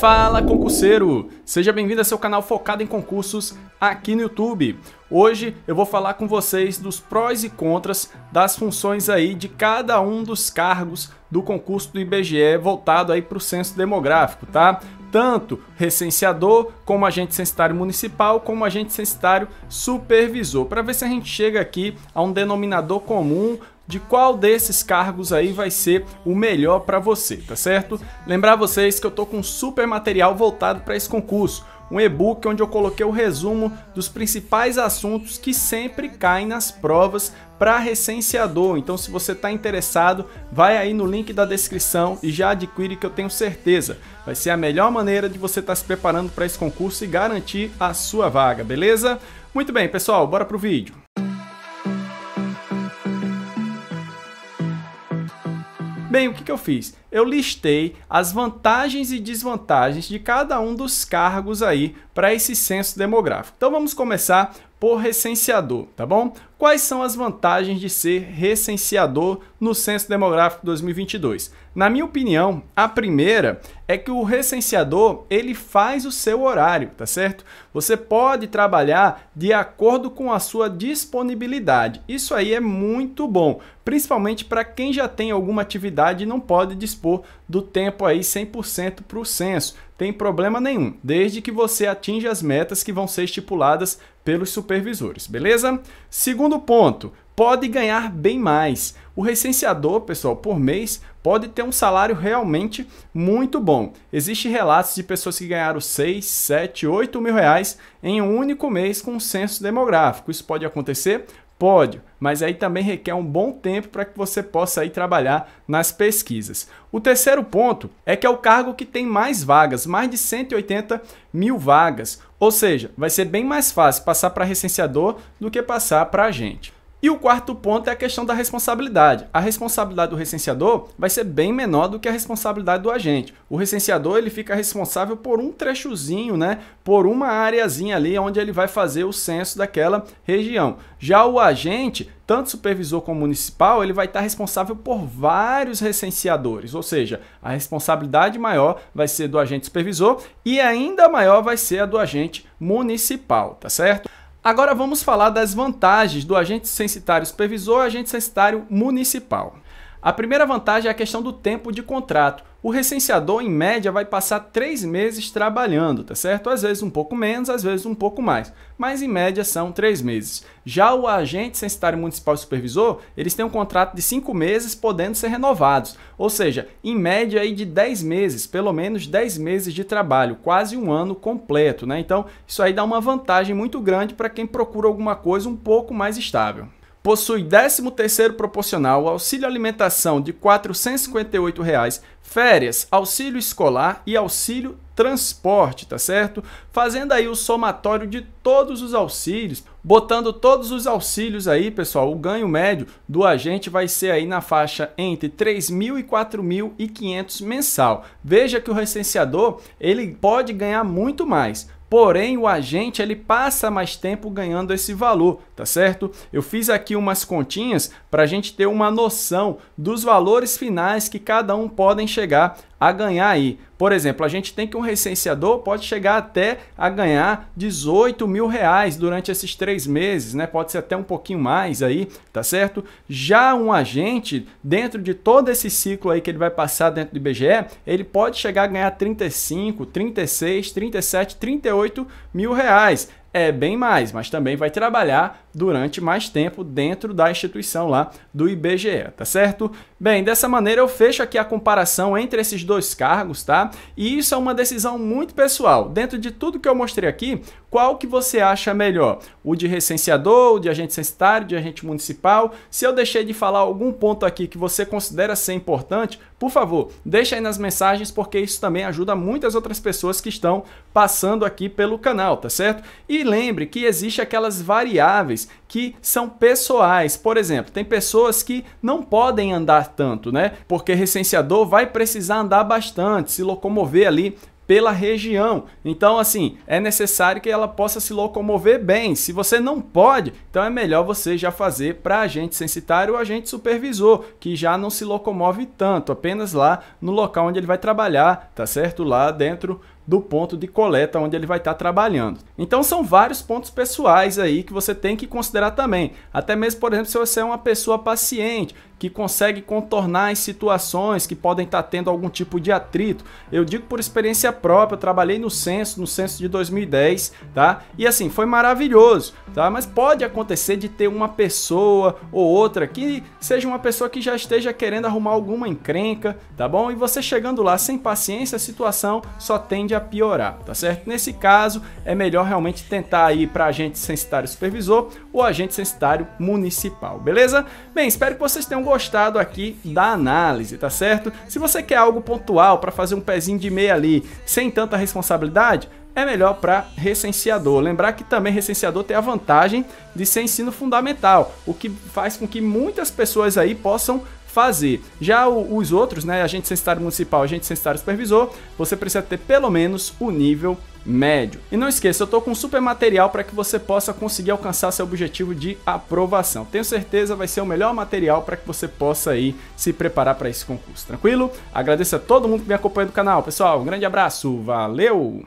Fala concurseiro! Seja bem-vindo ao seu canal focado em concursos aqui no YouTube. Hoje eu vou falar com vocês dos prós e contras das funções aí de cada um dos cargos do concurso do IBGE voltado aí para o censo demográfico, tá? Tanto recenseador, como agente censitário municipal, como agente censitário supervisor, para ver se a gente chega aqui a um denominador comum de qual desses cargos aí vai ser o melhor para você, tá certo? Lembrar vocês que eu tô com um super material voltado para esse concurso, um e-book onde eu coloquei o resumo dos principais assuntos que sempre caem nas provas para recenseador. Então, se você está interessado, vai aí no link da descrição e já adquire que eu tenho certeza. Vai ser a melhor maneira de você estar tá se preparando para esse concurso e garantir a sua vaga, beleza? Muito bem, pessoal, bora pro vídeo. Bem, o que, que eu fiz? eu listei as vantagens e desvantagens de cada um dos cargos aí para esse censo demográfico. Então vamos começar por recenseador, tá bom? Quais são as vantagens de ser recenseador no Censo Demográfico 2022? Na minha opinião, a primeira é que o recenseador, ele faz o seu horário, tá certo? Você pode trabalhar de acordo com a sua disponibilidade. Isso aí é muito bom, principalmente para quem já tem alguma atividade e não pode disponibilizar dispor do tempo aí 100% para o censo. Tem problema nenhum, desde que você atinja as metas que vão ser estipuladas pelos supervisores, beleza? Segundo ponto, pode ganhar bem mais. O recenseador, pessoal, por mês pode ter um salário realmente muito bom. Existem relatos de pessoas que ganharam 6, 7, 8 mil reais em um único mês com o censo demográfico. Isso pode acontecer Pode, mas aí também requer um bom tempo para que você possa aí trabalhar nas pesquisas. O terceiro ponto é que é o cargo que tem mais vagas, mais de 180 mil vagas. Ou seja, vai ser bem mais fácil passar para recenseador do que passar para agente. E o quarto ponto é a questão da responsabilidade. A responsabilidade do recenseador vai ser bem menor do que a responsabilidade do agente. O recenseador ele fica responsável por um trechozinho, né, por uma áreazinha ali onde ele vai fazer o censo daquela região. Já o agente, tanto supervisor como municipal, ele vai estar responsável por vários recenseadores, ou seja, a responsabilidade maior vai ser do agente supervisor e ainda maior vai ser a do agente municipal, tá certo? Agora vamos falar das vantagens do agente censitário supervisor e agente censitário municipal. A primeira vantagem é a questão do tempo de contrato. O recenseador, em média, vai passar três meses trabalhando, tá certo? Às vezes um pouco menos, às vezes um pouco mais, mas em média são três meses. Já o agente censitário municipal supervisor, eles têm um contrato de cinco meses, podendo ser renovados, ou seja, em média aí de dez meses, pelo menos dez meses de trabalho, quase um ano completo, né? Então, isso aí dá uma vantagem muito grande para quem procura alguma coisa um pouco mais estável possui 13º proporcional, auxílio alimentação de R$ 458, reais, férias, auxílio escolar e auxílio transporte, tá certo? Fazendo aí o somatório de todos os auxílios, botando todos os auxílios aí, pessoal, o ganho médio do agente vai ser aí na faixa entre 3.000 e 4.500 mensal. Veja que o recenseador, ele pode ganhar muito mais, Porém, o agente ele passa mais tempo ganhando esse valor, tá certo? Eu fiz aqui umas continhas para a gente ter uma noção dos valores finais que cada um podem chegar a ganhar aí. Por exemplo, a gente tem que um recenseador pode chegar até a ganhar 18 mil reais durante esses três meses, né? Pode ser até um pouquinho mais aí, tá certo? Já um agente, dentro de todo esse ciclo aí que ele vai passar dentro do IBGE, ele pode chegar a ganhar 35, 36, 37, 38 mil reais é bem mais, mas também vai trabalhar durante mais tempo dentro da instituição lá do IBGE, tá certo? Bem, dessa maneira eu fecho aqui a comparação entre esses dois cargos, tá? E isso é uma decisão muito pessoal. Dentro de tudo que eu mostrei aqui, qual que você acha melhor? O de recenseador, o de agente censitário, de agente municipal? Se eu deixei de falar algum ponto aqui que você considera ser importante, por favor, deixa aí nas mensagens porque isso também ajuda muitas outras pessoas que estão passando aqui pelo canal, tá certo? E lembre que existe aquelas variáveis que são pessoais. Por exemplo, tem pessoas que não podem andar tanto, né? Porque recenseador vai precisar andar bastante, se locomover ali pela região. Então, assim, é necessário que ela possa se locomover bem. Se você não pode, então é melhor você já fazer para agente sensitário ou agente supervisor, que já não se locomove tanto, apenas lá no local onde ele vai trabalhar, tá certo? Lá dentro do ponto de coleta onde ele vai estar tá trabalhando. Então são vários pontos pessoais aí que você tem que considerar também. Até mesmo, por exemplo, se você é uma pessoa paciente, que consegue contornar as situações que podem estar tá tendo algum tipo de atrito. Eu digo por experiência própria, eu trabalhei no censo, no censo de 2010, tá? E assim, foi maravilhoso, tá? Mas pode acontecer de ter uma pessoa ou outra que seja uma pessoa que já esteja querendo arrumar alguma encrenca, tá bom? E você chegando lá sem paciência, a situação só tende a piorar, tá certo? Nesse caso, é melhor realmente tentar ir para agente censitário supervisor ou agente censitário municipal, beleza? Bem, espero que vocês tenham gostado aqui da análise, tá certo? Se você quer algo pontual para fazer um pezinho de meia ali, sem tanta responsabilidade, é melhor para recenseador. Lembrar que também recenseador tem a vantagem de ser ensino fundamental, o que faz com que muitas pessoas aí possam fazer. Já o, os outros, né, agente censitário municipal, agente censitário supervisor, você precisa ter pelo menos o nível médio. E não esqueça, eu estou com super material para que você possa conseguir alcançar seu objetivo de aprovação. Tenho certeza vai ser o melhor material para que você possa aí se preparar para esse concurso, tranquilo? Agradeço a todo mundo que me acompanha do canal. Pessoal, um grande abraço, valeu!